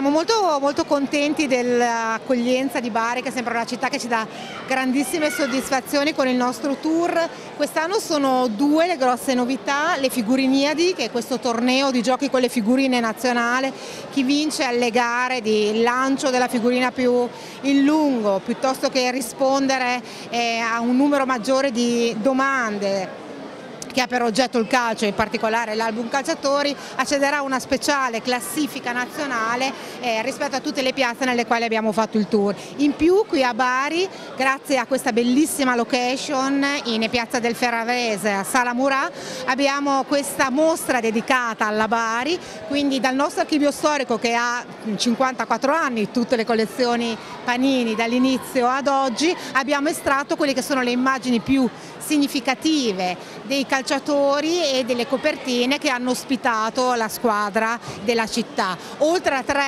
siamo molto, molto contenti dell'accoglienza di Bari che è sempre una città che ci dà grandissime soddisfazioni con il nostro tour. Quest'anno sono due le grosse novità, le figuriniadi che è questo torneo di giochi con le figurine nazionale, chi vince alle gare di lancio della figurina più in lungo piuttosto che rispondere eh, a un numero maggiore di domande che ha per oggetto il calcio, in particolare l'album calciatori, accederà a una speciale classifica nazionale eh, rispetto a tutte le piazze nelle quali abbiamo fatto il tour. In più qui a Bari, grazie a questa bellissima location in piazza del Ferrarese, a Sala Murà, abbiamo questa mostra dedicata alla Bari, quindi dal nostro archivio storico che ha 54 anni, tutte le collezioni Panini dall'inizio ad oggi, abbiamo estratto quelle che sono le immagini più significative dei calciatori e delle copertine che hanno ospitato la squadra della città, oltre a tre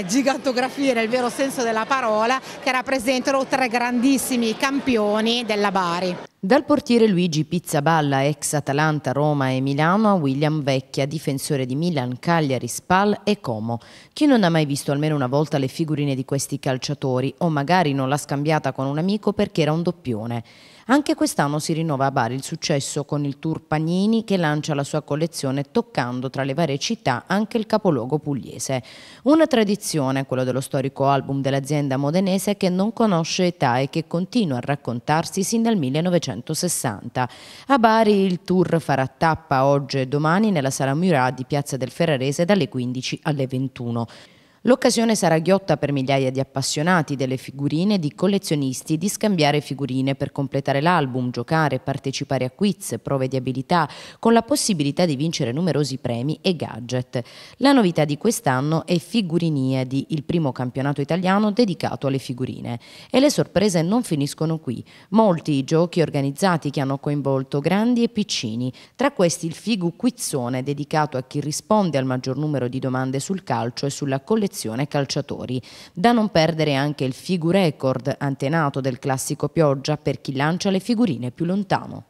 eh, gigantografie nel vero senso della parola che rappresentano tre grandissimi campioni della Bari. Dal portiere Luigi Pizzaballa, ex Atalanta, Roma e Milano, a William Vecchia, difensore di Milan, Cagliari, Spal e Como. Chi non ha mai visto almeno una volta le figurine di questi calciatori o magari non l'ha scambiata con un amico perché era un doppione? Anche quest'anno si rinnova a Bari il successo con il Tour Panini che lancia la sua collezione toccando tra le varie città anche il capoluogo pugliese. Una tradizione, quella dello storico album dell'azienda modenese che non conosce età e che continua a raccontarsi sin dal 1900. 1960. A Bari il tour farà tappa oggi e domani nella sala Murat di Piazza del Ferrarese dalle 15 alle 21. L'occasione sarà ghiotta per migliaia di appassionati delle figurine e di collezionisti di scambiare figurine per completare l'album, giocare, partecipare a quiz, prove di abilità, con la possibilità di vincere numerosi premi e gadget. La novità di quest'anno è Figuriniadi, il primo campionato italiano dedicato alle figurine. E le sorprese non finiscono qui. Molti i giochi organizzati che hanno coinvolto grandi e piccini, tra questi il Figu Quizzone dedicato a chi risponde al maggior numero di domande sul calcio e sulla collezione selezione calciatori. Da non perdere anche il figure record antenato del classico pioggia per chi lancia le figurine più lontano.